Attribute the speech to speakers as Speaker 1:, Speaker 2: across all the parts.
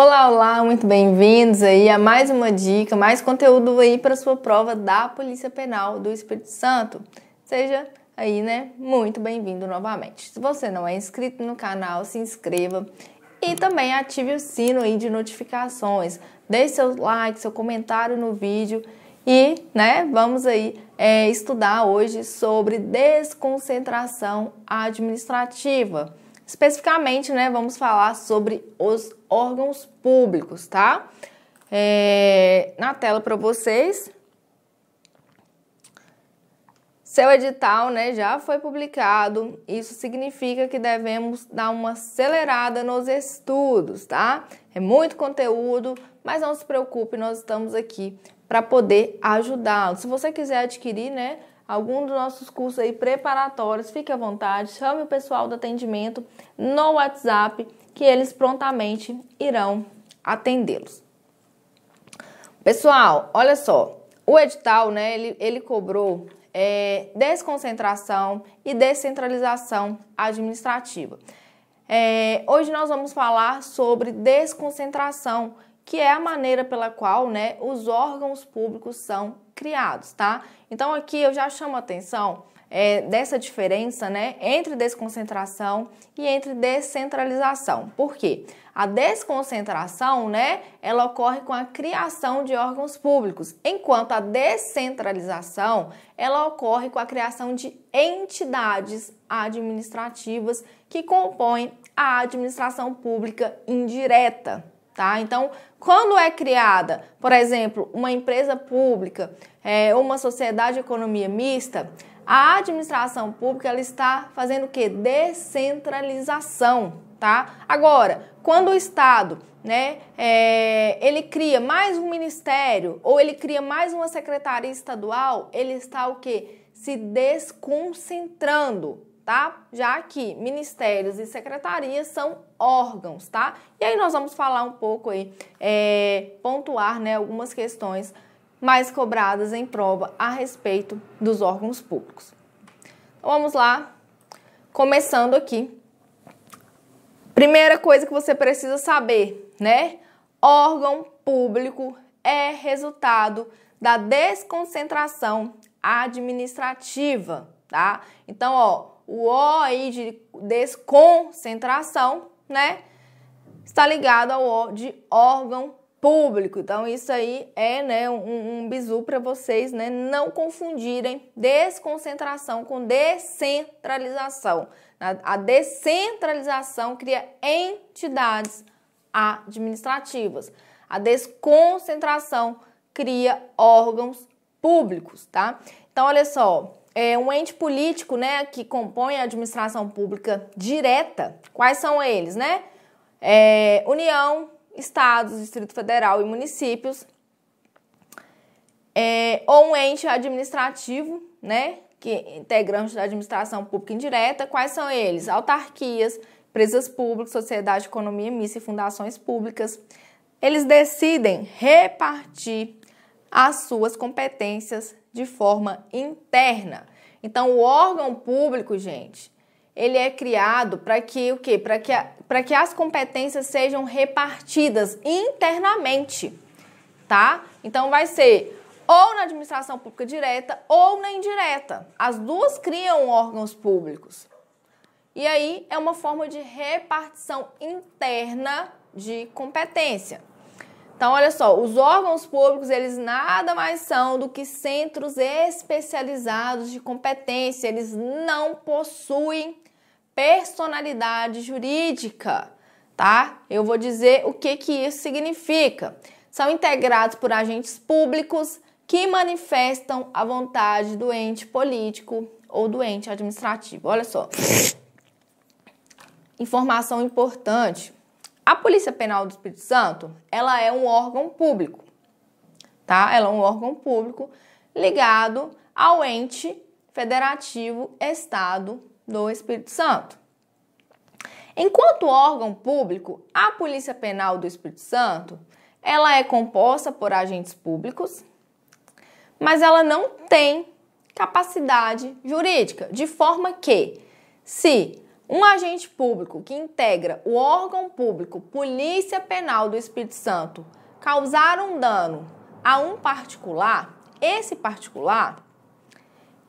Speaker 1: Olá, olá, muito bem-vindos aí a mais uma dica, mais conteúdo aí para sua prova da Polícia Penal do Espírito Santo. Seja aí, né, muito bem-vindo novamente. Se você não é inscrito no canal, se inscreva e também ative o sino aí de notificações. Deixe seu like, seu comentário no vídeo e, né, vamos aí é, estudar hoje sobre desconcentração administrativa. Especificamente, né, vamos falar sobre os órgãos públicos, tá? É, na tela para vocês. Seu edital né, já foi publicado, isso significa que devemos dar uma acelerada nos estudos, tá? É muito conteúdo, mas não se preocupe, nós estamos aqui para poder ajudá-lo. Se você quiser adquirir né, algum dos nossos cursos aí preparatórios, fique à vontade, chame o pessoal do atendimento no WhatsApp que eles prontamente irão atendê-los. Pessoal, olha só, o edital, né, ele, ele cobrou é, desconcentração e descentralização administrativa. É, hoje nós vamos falar sobre desconcentração, que é a maneira pela qual né, os órgãos públicos são criados, tá? Então aqui eu já chamo a atenção é, dessa diferença né, entre desconcentração e entre descentralização. Por quê? A desconcentração né, ela ocorre com a criação de órgãos públicos, enquanto a descentralização ela ocorre com a criação de entidades administrativas que compõem a administração pública indireta. Tá? Então, quando é criada, por exemplo, uma empresa pública, é, uma sociedade de economia mista, a administração pública ela está fazendo o que? Descentralização, tá? Agora, quando o Estado, né, é, ele cria mais um ministério ou ele cria mais uma secretaria estadual, ele está o que? Se desconcentrando, tá? Já que ministérios e secretarias são órgãos, tá? E aí nós vamos falar um pouco aí, é, pontuar, né, algumas questões mais cobradas em prova a respeito dos órgãos públicos. Então, vamos lá, começando aqui. Primeira coisa que você precisa saber, né? Órgão público é resultado da desconcentração administrativa, tá? Então, ó, o O aí de desconcentração, né? Está ligado ao O de órgão público. Então, isso aí é né, um, um bizu para vocês né, não confundirem desconcentração com descentralização. A descentralização cria entidades administrativas. A desconcentração cria órgãos públicos, tá? Então, olha só, é um ente político, né, que compõe a administração pública direta. Quais são eles, né? É, União, estados, Distrito Federal e municípios, é, ou um ente administrativo, né, que integrante da administração pública indireta. Quais são eles? Autarquias, empresas públicas, sociedade, economia mista e fundações públicas. Eles decidem repartir as suas competências de forma interna. Então, o órgão público, gente, ele é criado para que o quê? Para que, para que as competências sejam repartidas internamente, tá? Então vai ser ou na administração pública direta ou na indireta. As duas criam órgãos públicos. E aí é uma forma de repartição interna de competência. Então, olha só, os órgãos públicos, eles nada mais são do que centros especializados de competência, eles não possuem personalidade jurídica, tá? Eu vou dizer o que que isso significa. São integrados por agentes públicos que manifestam a vontade do ente político ou do ente administrativo. Olha só. Informação importante. A Polícia Penal do Espírito Santo, ela é um órgão público, tá? Ela é um órgão público ligado ao ente federativo Estado do Espírito Santo. Enquanto órgão público, a Polícia Penal do Espírito Santo, ela é composta por agentes públicos, mas ela não tem capacidade jurídica, de forma que se um agente público que integra o órgão público Polícia Penal do Espírito Santo causar um dano a um particular, esse particular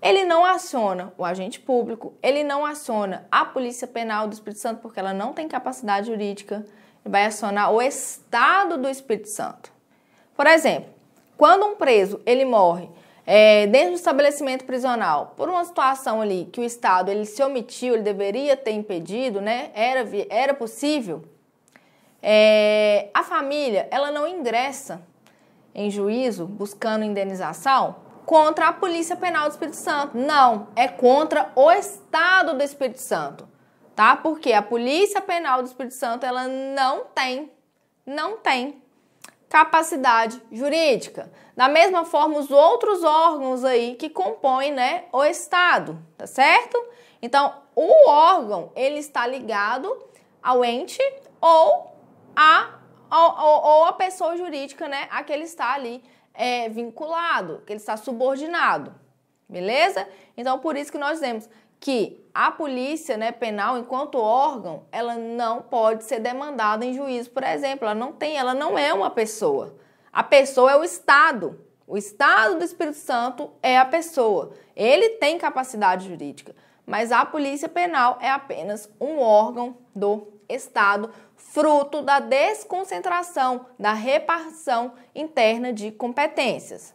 Speaker 1: ele não aciona o agente público, ele não aciona a Polícia Penal do Espírito Santo porque ela não tem capacidade jurídica, ele vai acionar o Estado do Espírito Santo. Por exemplo, quando um preso ele morre é, dentro do estabelecimento prisional por uma situação ali que o Estado ele se omitiu, ele deveria ter impedido, né? Era era possível. É, a família ela não ingressa em juízo buscando indenização contra a Polícia Penal do Espírito Santo. Não, é contra o Estado do Espírito Santo, tá? Porque a Polícia Penal do Espírito Santo, ela não tem, não tem capacidade jurídica. Da mesma forma, os outros órgãos aí que compõem, né, o Estado, tá certo? Então, o órgão, ele está ligado ao ente ou a, ou, ou a pessoa jurídica, né, a que ele está ali é, vinculado, que ele está subordinado. Beleza? Então, por isso que nós dizemos que a polícia né, penal, enquanto órgão, ela não pode ser demandada em juízo, por exemplo. Ela não tem, ela não é uma pessoa. A pessoa é o Estado. O Estado do Espírito Santo é a pessoa. Ele tem capacidade jurídica. Mas a polícia penal é apenas um órgão do Estado fruto da desconcentração da repartição interna de competências.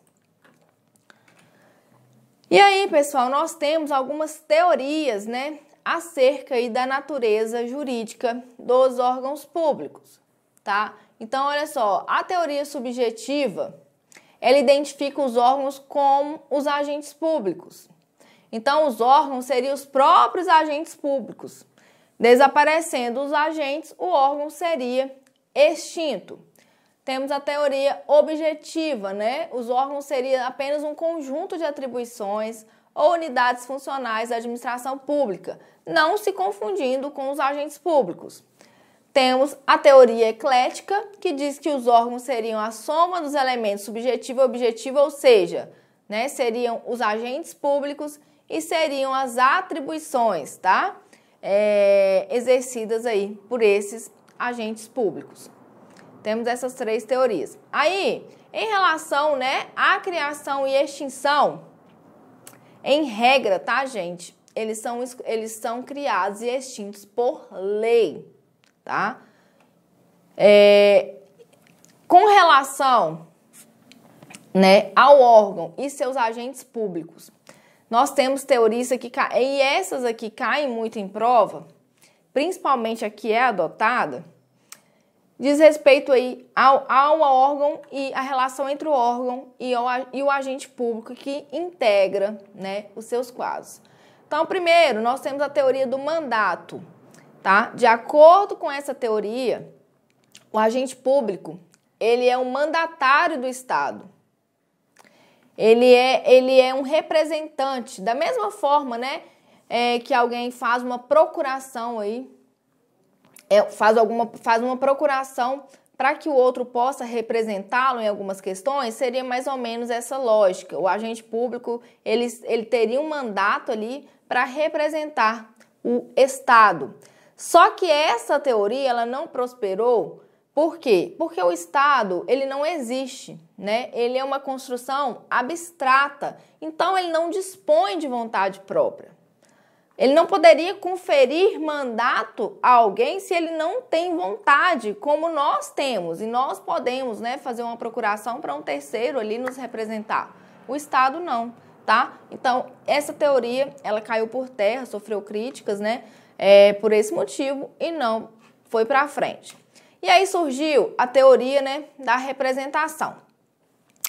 Speaker 1: E aí, pessoal, nós temos algumas teorias, né, acerca aí da natureza jurídica dos órgãos públicos, tá? Então, olha só, a teoria subjetiva, ela identifica os órgãos como os agentes públicos. Então, os órgãos seriam os próprios agentes públicos, Desaparecendo os agentes, o órgão seria extinto. Temos a teoria objetiva, né? Os órgãos seriam apenas um conjunto de atribuições ou unidades funcionais da administração pública, não se confundindo com os agentes públicos. Temos a teoria eclética, que diz que os órgãos seriam a soma dos elementos subjetivo e objetivo, ou seja, né, seriam os agentes públicos e seriam as atribuições, tá? é, exercidas aí por esses agentes públicos. Temos essas três teorias. Aí, em relação né, à criação e extinção, em regra, tá, gente? Eles são, eles são criados e extintos por lei, tá? É, com relação né, ao órgão e seus agentes públicos, nós temos teorias que e essas aqui caem muito em prova, principalmente a que é adotada, diz respeito aí ao, ao órgão e a relação entre o órgão e, o e o agente público que integra né, os seus quadros. Então, primeiro, nós temos a teoria do mandato, tá? De acordo com essa teoria, o agente público, ele é um mandatário do Estado. Ele é, ele é um representante, da mesma forma, né? É, que alguém faz uma procuração aí, é, faz, alguma, faz uma procuração para que o outro possa representá-lo em algumas questões, seria mais ou menos essa lógica. O agente público, ele, ele teria um mandato ali para representar o Estado. Só que essa teoria, ela não prosperou por quê? Porque o Estado, ele não existe, né? Ele é uma construção abstrata. Então ele não dispõe de vontade própria. Ele não poderia conferir mandato a alguém se ele não tem vontade, como nós temos, e nós podemos, né, fazer uma procuração para um terceiro ali nos representar. O Estado não, tá? Então, essa teoria, ela caiu por terra, sofreu críticas, né, é, por esse motivo e não foi para frente. E aí surgiu a teoria né, da representação.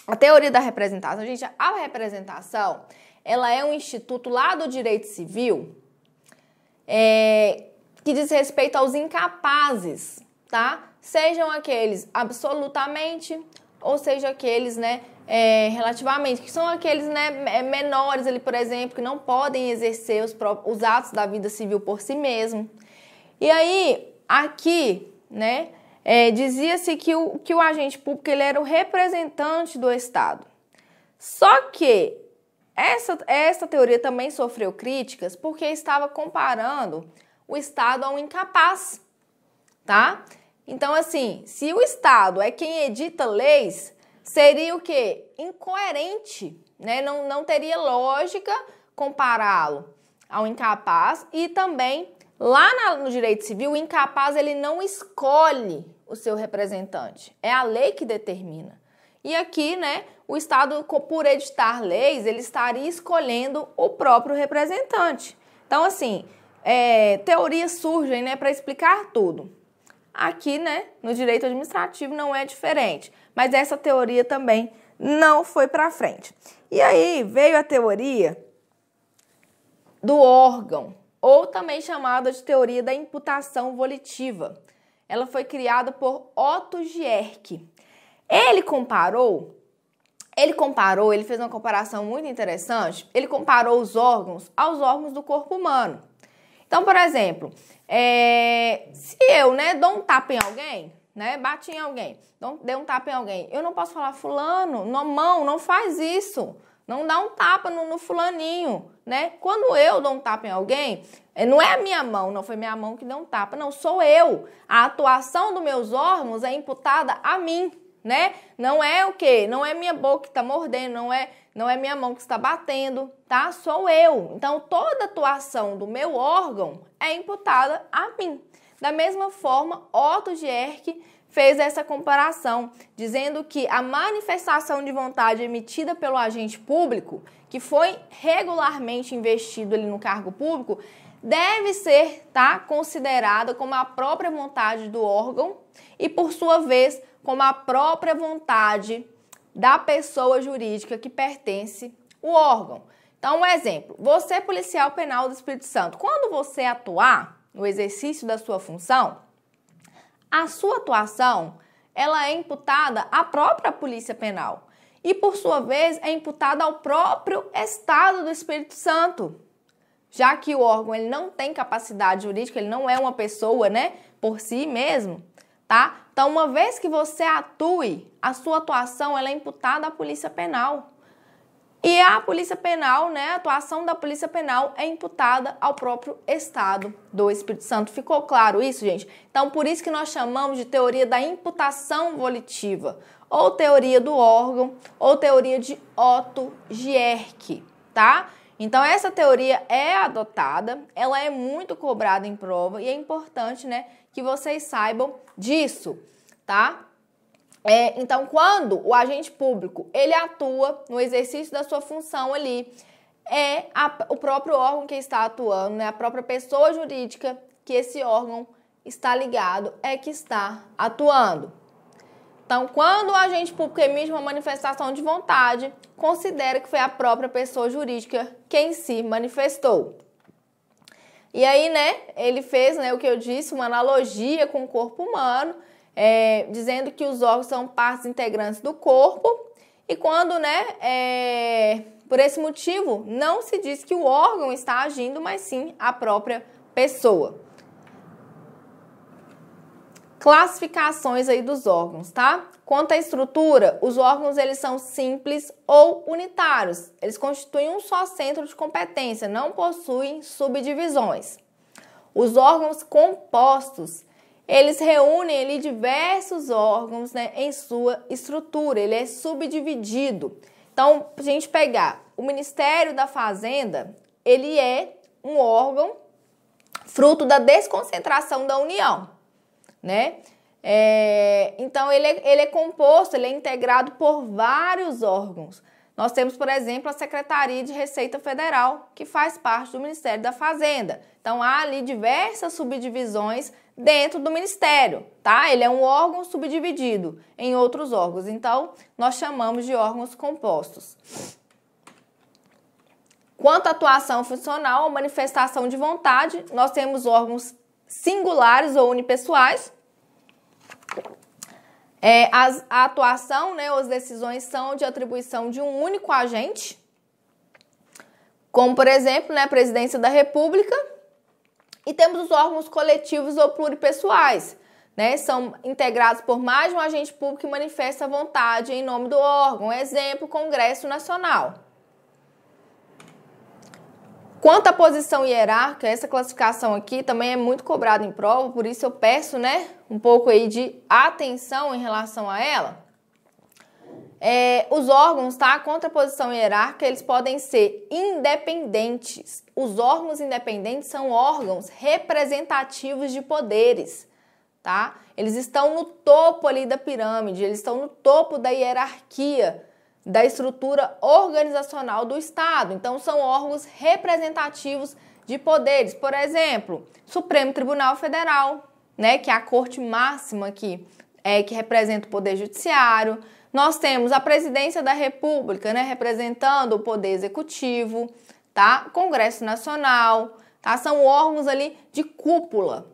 Speaker 1: A teoria da representação, gente, a representação ela é um instituto lá do direito civil é, que diz respeito aos incapazes, tá? Sejam aqueles absolutamente ou seja aqueles, né, é, relativamente, que são aqueles, né, é, menores ali, por exemplo, que não podem exercer os, os atos da vida civil por si mesmo. E aí, aqui, né, é, Dizia-se que o, que o agente público ele era o representante do Estado. Só que essa, essa teoria também sofreu críticas porque estava comparando o Estado a um incapaz, tá? Então, assim, se o Estado é quem edita leis, seria o quê? Incoerente, né? Não, não teria lógica compará-lo ao incapaz e também lá na, no direito civil, o incapaz ele não escolhe o seu representante. É a lei que determina. E aqui, né, o Estado, por editar leis, ele estaria escolhendo o próprio representante. Então, assim, é, teorias surgem, né, para explicar tudo. Aqui, né, no direito administrativo não é diferente, mas essa teoria também não foi para frente. E aí veio a teoria do órgão, ou também chamada de teoria da imputação volitiva. Ela foi criada por Otto Gierke. Ele comparou, ele comparou, ele fez uma comparação muito interessante. Ele comparou os órgãos aos órgãos do corpo humano. Então, por exemplo, é, se eu, né, dou um tapa em alguém, né, bati em alguém, dei um tapa em alguém, eu não posso falar fulano, não mão, não faz isso. Não dá um tapa no, no, fulaninho, né? Quando eu dou um tapa em alguém, é, não é a minha mão, não foi minha mão que deu um tapa, não, sou eu. A atuação dos meus órgãos é imputada a mim, né? Não é o quê? Não é minha boca que está mordendo, não é, não é minha mão que está batendo, tá? Sou eu. Então toda atuação do meu órgão é imputada a mim. Da mesma forma, Otto Gierke fez essa comparação, dizendo que a manifestação de vontade emitida pelo agente público, que foi regularmente investido ali no cargo público, deve ser tá, considerada como a própria vontade do órgão e, por sua vez, como a própria vontade da pessoa jurídica que pertence o órgão. Então, um exemplo: você, é policial penal do Espírito Santo, quando você atuar no exercício da sua função, a sua atuação ela é imputada à própria Polícia Penal e, por sua vez, é imputada ao próprio Estado do Espírito Santo já que o órgão ele não tem capacidade jurídica, ele não é uma pessoa, né, por si mesmo, tá? Então, uma vez que você atue, a sua atuação ela é imputada à Polícia Penal. E a Polícia Penal, né, a atuação da Polícia Penal é imputada ao próprio Estado do Espírito Santo. Ficou claro isso, gente? Então, por isso que nós chamamos de teoria da imputação volitiva, ou teoria do órgão, ou teoria de Otto Gierke, tá? Então essa teoria é adotada, ela é muito cobrada em prova e é importante, né, que vocês saibam disso, tá? É, então quando o agente público ele atua no exercício da sua função ali é a, o próprio órgão que está atuando, né, a própria pessoa jurídica que esse órgão está ligado é que está atuando. Então, quando o agente público emite uma manifestação de vontade, considera que foi a própria pessoa jurídica quem se manifestou. E aí, né, ele fez né, o que eu disse, uma analogia com o corpo humano, é, dizendo que os órgãos são partes integrantes do corpo, e quando, né, é, por esse motivo, não se diz que o órgão está agindo, mas sim a própria pessoa classificações aí dos órgãos, tá? Quanto à estrutura, os órgãos eles são simples ou unitários. Eles constituem um só centro de competência, não possuem subdivisões. Os órgãos compostos, eles reúnem ali, diversos órgãos né, em sua estrutura, ele é subdividido. Então, a gente pegar o Ministério da Fazenda, ele é um órgão fruto da desconcentração da União né? É, então, ele é, ele é composto, ele é integrado por vários órgãos. Nós temos, por exemplo, a Secretaria de Receita Federal, que faz parte do Ministério da Fazenda. Então, há ali diversas subdivisões dentro do Ministério, tá? Ele é um órgão subdividido em outros órgãos. Então, nós chamamos de órgãos compostos. Quanto à atuação funcional ou manifestação de vontade, nós temos órgãos singulares ou unipessoais, é, as, a atuação, né, ou as decisões são de atribuição de um único agente, como, por exemplo, né, a presidência da República, e temos os órgãos coletivos ou pluripessoais, né, são integrados por mais de um agente público que manifesta a vontade em nome do órgão, exemplo, Congresso Nacional. Quanto à posição hierárquica, essa classificação aqui também é muito cobrada em prova, por isso eu peço, né, um pouco aí de atenção em relação a ela. É, os órgãos, tá? A contraposição hierárquica, eles podem ser independentes. Os órgãos independentes são órgãos representativos de poderes, tá? Eles estão no topo ali da pirâmide, eles estão no topo da hierarquia da estrutura organizacional do Estado. Então, são órgãos representativos de poderes. Por exemplo, Supremo Tribunal Federal, né, que é a corte máxima aqui, é, que representa o Poder Judiciário. Nós temos a Presidência da República, né, representando o Poder Executivo, tá? Congresso Nacional, tá? São órgãos ali de cúpula,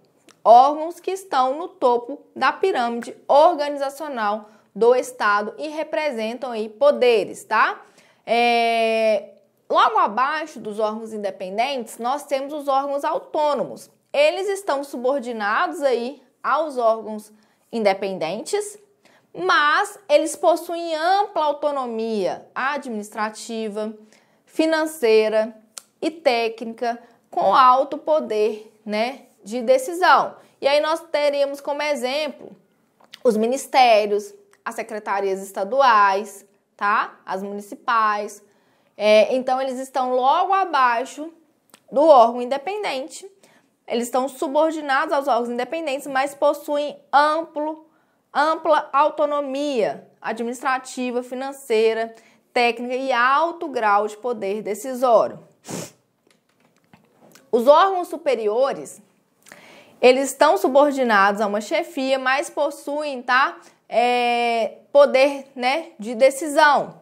Speaker 1: órgãos que estão no topo da pirâmide organizacional do Estado e representam aí poderes, tá? É... Logo abaixo dos órgãos independentes, nós temos os órgãos autônomos. Eles estão subordinados aí aos órgãos independentes, mas eles possuem ampla autonomia administrativa, financeira e técnica com alto poder, né, de decisão. E aí nós teríamos como exemplo os ministérios, as secretarias estaduais, tá? As municipais. É, então, eles estão logo abaixo do órgão independente. Eles estão subordinados aos órgãos independentes, mas possuem amplo, ampla autonomia administrativa, financeira, técnica e alto grau de poder decisório. Os órgãos superiores, eles estão subordinados a uma chefia, mas possuem, tá, é, poder né, de decisão.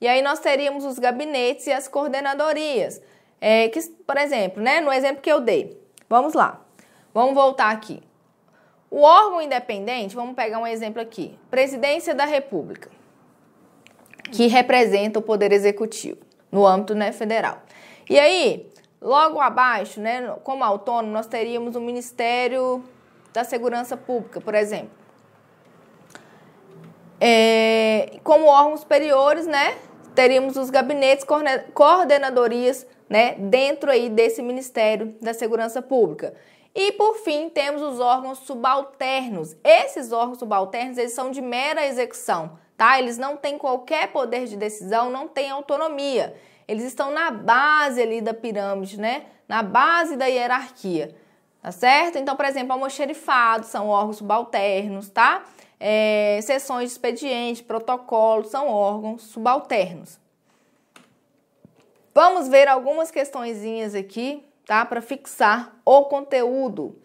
Speaker 1: E aí nós teríamos os gabinetes e as coordenadorias. É, que, por exemplo, né, no exemplo que eu dei, vamos lá, vamos voltar aqui. O órgão independente, vamos pegar um exemplo aqui, Presidência da República, que representa o Poder Executivo no âmbito né, federal. E aí, logo abaixo, né, como autônomo, nós teríamos o Ministério da Segurança Pública, por exemplo. É, como órgãos superiores, né, teríamos os gabinetes coordenadorias, né, dentro aí desse Ministério da Segurança Pública. E por fim, temos os órgãos subalternos. Esses órgãos subalternos, eles são de mera execução, tá? Eles não têm qualquer poder de decisão, não têm autonomia. Eles estão na base ali da pirâmide, né? Na base da hierarquia. Tá certo? Então, por exemplo, almoxerifado são órgãos subalternos, tá? é, sessões de expediente, protocolo, são órgãos subalternos. Vamos ver algumas questõezinhas aqui, tá? Para fixar o conteúdo.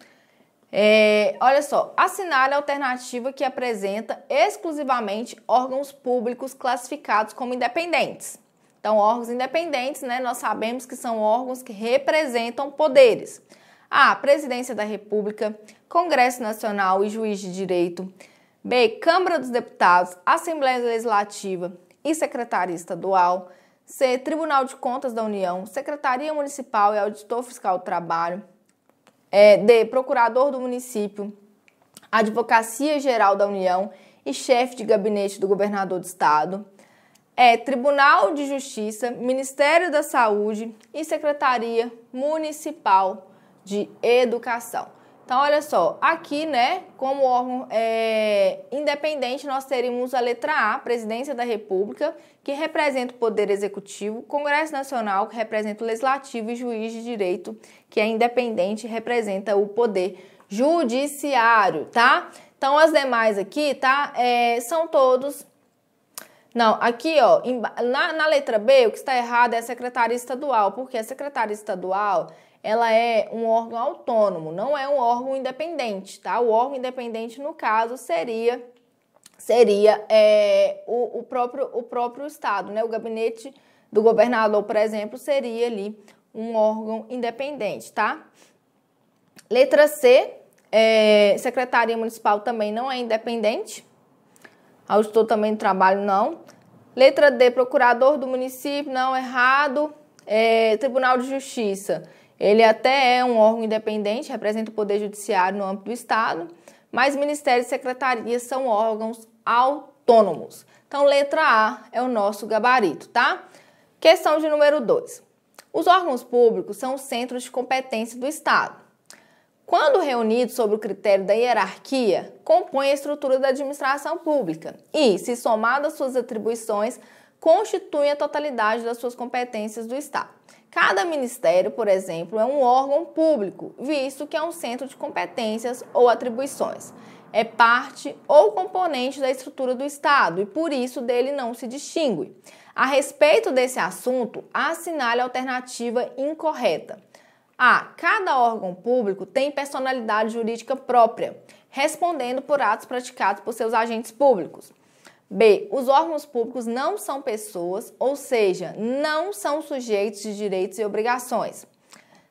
Speaker 1: É, olha só, assinale a alternativa que apresenta exclusivamente órgãos públicos classificados como independentes. Então, órgãos independentes, né? Nós sabemos que são órgãos que representam poderes. A Presidência da República, Congresso Nacional e Juiz de Direito, B. Câmara dos Deputados, Assembleia Legislativa e Secretaria Estadual. C. Tribunal de Contas da União, Secretaria Municipal e Auditor Fiscal do Trabalho. É, D. Procurador do Município, Advocacia Geral da União e chefe de gabinete do governador do Estado. É Tribunal de Justiça, Ministério da Saúde e Secretaria Municipal de Educação. Então, olha só, aqui, né, como órgão é, independente, nós teríamos a letra A, Presidência da República, que representa o Poder Executivo, Congresso Nacional, que representa o Legislativo, e Juiz de Direito, que é independente e representa o Poder Judiciário, tá? Então, as demais aqui, tá, é, são todos não, aqui ó, na, na letra B, o que está errado é a Secretaria estadual, porque a secretária estadual ela é um órgão autônomo, não é um órgão independente, tá? O órgão independente, no caso, seria seria é, o, o, próprio, o próprio Estado, né? O gabinete do governador, por exemplo, seria ali um órgão independente, tá? Letra C, é, Secretaria Municipal também não é independente. Auditor também do Trabalho, não. Letra D, Procurador do Município, não, errado. É, Tribunal de Justiça ele até é um órgão independente, representa o Poder Judiciário no âmbito do Estado, mas ministérios e secretarias são órgãos autônomos. Então, letra A é o nosso gabarito, tá? Questão de número 2. Os órgãos públicos são os centros de competência do Estado. Quando reunidos sobre o critério da hierarquia, compõem a estrutura da administração pública e, se somada às suas atribuições, constituem a totalidade das suas competências do Estado. Cada ministério, por exemplo, é um órgão público, visto que é um centro de competências ou atribuições. É parte ou componente da estrutura do Estado e por isso dele não se distingue. A respeito desse assunto, assinale a alternativa incorreta. A. Cada órgão público tem personalidade jurídica própria, respondendo por atos praticados por seus agentes públicos. B. Os órgãos públicos não são pessoas, ou seja, não são sujeitos de direitos e obrigações.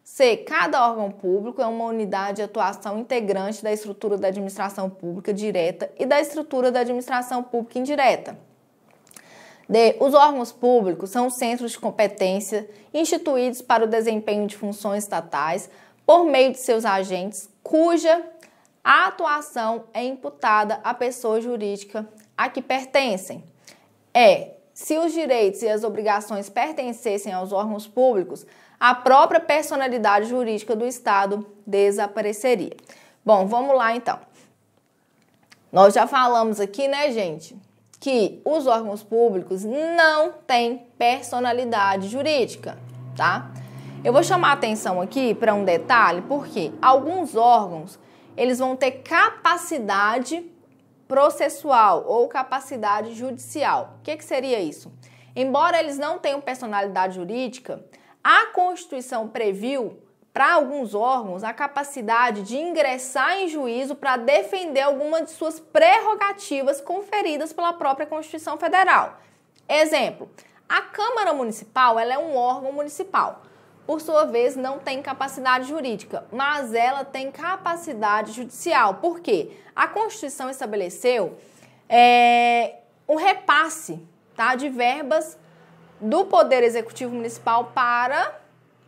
Speaker 1: C. Cada órgão público é uma unidade de atuação integrante da estrutura da administração pública direta e da estrutura da administração pública indireta. D. Os órgãos públicos são centros de competência instituídos para o desempenho de funções estatais por meio de seus agentes, cuja atuação é imputada à pessoa jurídica a que pertencem. É, se os direitos e as obrigações pertencessem aos órgãos públicos, a própria personalidade jurídica do Estado desapareceria. Bom, vamos lá então. Nós já falamos aqui, né, gente, que os órgãos públicos não têm personalidade jurídica, tá? Eu vou chamar atenção aqui para um detalhe, porque alguns órgãos, eles vão ter capacidade processual ou capacidade judicial. O que, que seria isso? Embora eles não tenham personalidade jurídica, a Constituição previu para alguns órgãos a capacidade de ingressar em juízo para defender alguma de suas prerrogativas conferidas pela própria Constituição Federal. Exemplo, a Câmara Municipal ela é um órgão municipal por sua vez, não tem capacidade jurídica, mas ela tem capacidade judicial. Por quê? A Constituição estabeleceu é, repasse tá, de verbas do Poder Executivo Municipal para,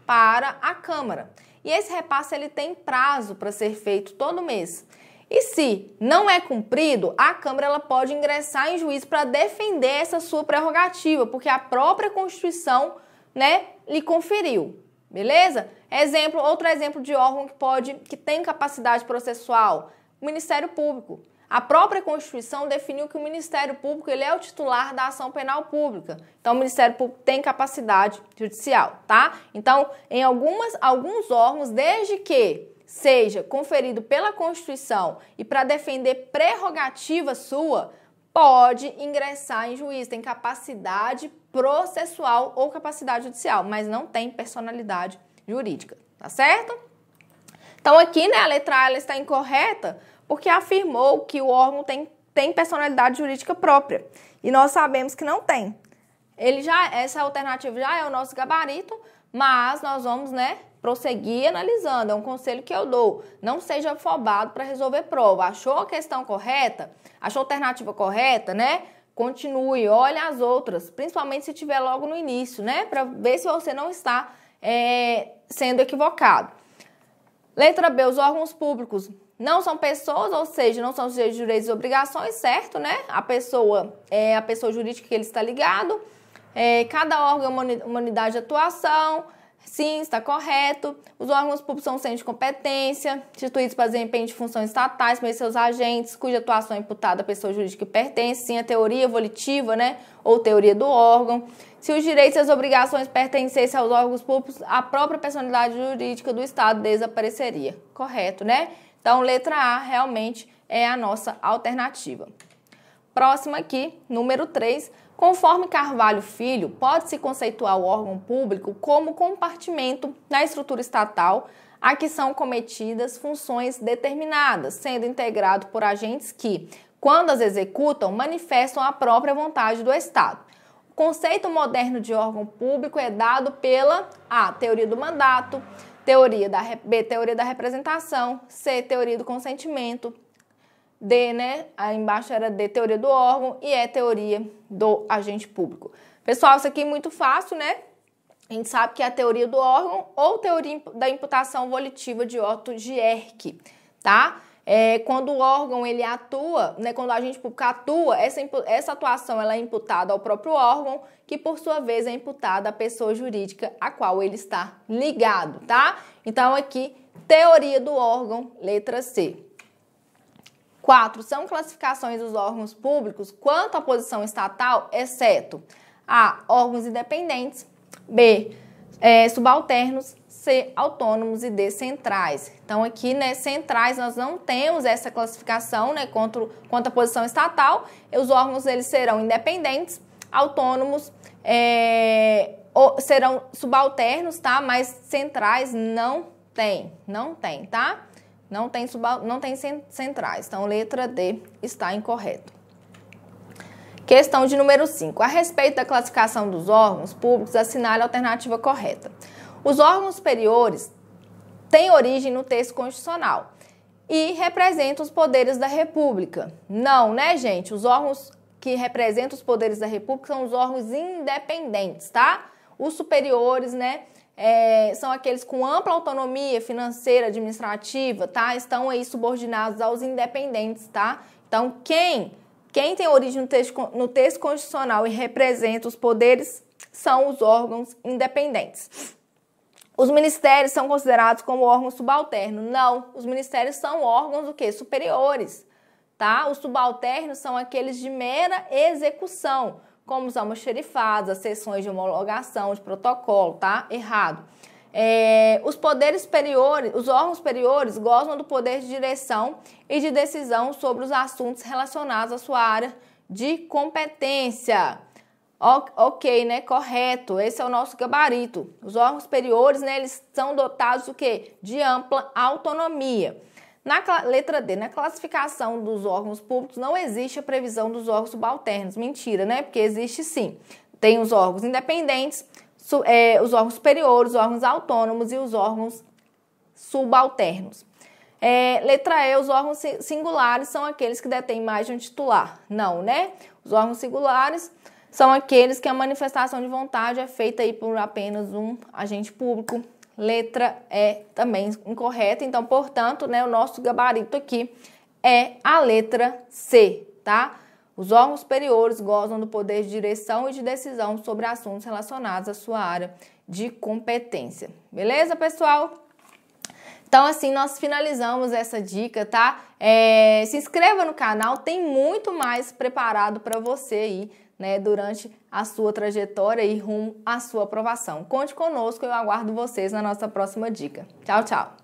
Speaker 1: para a Câmara. E esse repasse ele tem prazo para ser feito todo mês. E se não é cumprido, a Câmara ela pode ingressar em juízo para defender essa sua prerrogativa, porque a própria Constituição né, lhe conferiu. Beleza? Exemplo, outro exemplo de órgão que pode, que tem capacidade processual, o Ministério Público. A própria Constituição definiu que o Ministério Público ele é o titular da ação penal pública. Então, o Ministério Público tem capacidade judicial, tá? Então, em algumas, alguns órgãos, desde que seja conferido pela Constituição e para defender prerrogativa sua, pode ingressar em juízo, tem capacidade processual ou capacidade judicial, mas não tem personalidade jurídica, tá certo? Então aqui, né, a letra A ela está incorreta porque afirmou que o órgão tem, tem personalidade jurídica própria e nós sabemos que não tem. Ele já essa alternativa já é o nosso gabarito, mas nós vamos, né, prosseguir analisando. É um conselho que eu dou. Não seja afobado para resolver prova. Achou a questão correta? Achou a alternativa correta, né? continue, olha as outras, principalmente se tiver logo no início, né? Para ver se você não está é, sendo equivocado. Letra B, os órgãos públicos não são pessoas, ou seja, não são sujeitos de direitos e obrigações, certo, né? A pessoa é a pessoa jurídica que ele está ligado. É, cada órgão é uma unidade de atuação. Sim, está correto. Os órgãos públicos são centros de competência, instituídos para desempenho de funções estatais, mas seus agentes, cuja atuação é imputada à pessoa jurídica que pertence, sim, a teoria volitiva, né, ou teoria do órgão. Se os direitos e as obrigações pertencessem aos órgãos públicos, a própria personalidade jurídica do Estado desapareceria. Correto, né? Então, letra A realmente é a nossa alternativa. Próxima aqui, número 3, Conforme Carvalho Filho, pode-se conceituar o órgão público como compartimento da estrutura estatal a que são cometidas funções determinadas, sendo integrado por agentes que, quando as executam, manifestam a própria vontade do Estado. O conceito moderno de órgão público é dado pela A. Teoria do mandato, teoria da, B. Teoria da representação, C. Teoria do consentimento, D, né? Aí embaixo era D, teoria do órgão, e E, teoria do agente público. Pessoal, isso aqui é muito fácil, né? A gente sabe que é a teoria do órgão ou teoria da imputação volitiva de Otto Gierke, tá? É, quando o órgão ele atua, né, quando o agente público atua, essa, essa atuação ela é imputada ao próprio órgão, que por sua vez é imputada à pessoa jurídica a qual ele está ligado, tá? Então aqui, teoria do órgão, letra C. 4. São classificações dos órgãos públicos quanto à posição estatal, exceto A. Órgãos independentes, B. É, subalternos, C. Autônomos e D. Centrais. Então, aqui, né, centrais, nós não temos essa classificação, né, quanto, quanto à posição estatal. Os órgãos, eles serão independentes, autônomos, é, serão subalternos, tá? Mas centrais não tem, não tem, tá? não tem, não tem centrais. Então, letra D está incorreto. Questão de número 5. A respeito da classificação dos órgãos públicos, assinale a alternativa correta. Os órgãos superiores têm origem no texto constitucional e representam os poderes da República. Não, né, gente? Os órgãos que representam os poderes da República são os órgãos independentes, tá? Os superiores, né? é, são aqueles com ampla autonomia financeira, administrativa, tá? Estão aí subordinados aos independentes, tá? Então, quem, quem tem origem no texto, no texto constitucional e representa os poderes são os órgãos independentes. Os ministérios são considerados como órgãos subalternos. Não, os ministérios são órgãos o quê? Superiores, tá? Os subalternos são aqueles de mera execução como os almoxerifados, as sessões de homologação, de protocolo, tá? Errado. É, os poderes superiores, os órgãos superiores gozam do poder de direção e de decisão sobre os assuntos relacionados à sua área de competência. O, ok, né? Correto. Esse é o nosso gabarito. Os órgãos superiores, né? Eles são dotados do quê? De ampla autonomia. Na letra D, na classificação dos órgãos públicos não existe a previsão dos órgãos subalternos. Mentira, né? Porque existe sim. Tem os órgãos independentes, é, os órgãos superiores, os órgãos autônomos e os órgãos subalternos. É, letra E, os órgãos singulares são aqueles que detêm mais de um titular. Não, né? Os órgãos singulares são aqueles que a manifestação de vontade é feita aí por apenas um agente público letra E é também incorreta. Então, portanto, né, o nosso gabarito aqui é a letra C, tá? Os órgãos superiores gozam do poder de direção e de decisão sobre assuntos relacionados à sua área de competência. Beleza, pessoal? Então, assim, nós finalizamos essa dica, tá? É, se inscreva no canal, tem muito mais preparado para você aí né, durante a sua trajetória e rumo à sua aprovação. Conte conosco, eu aguardo vocês na nossa próxima dica. Tchau, tchau!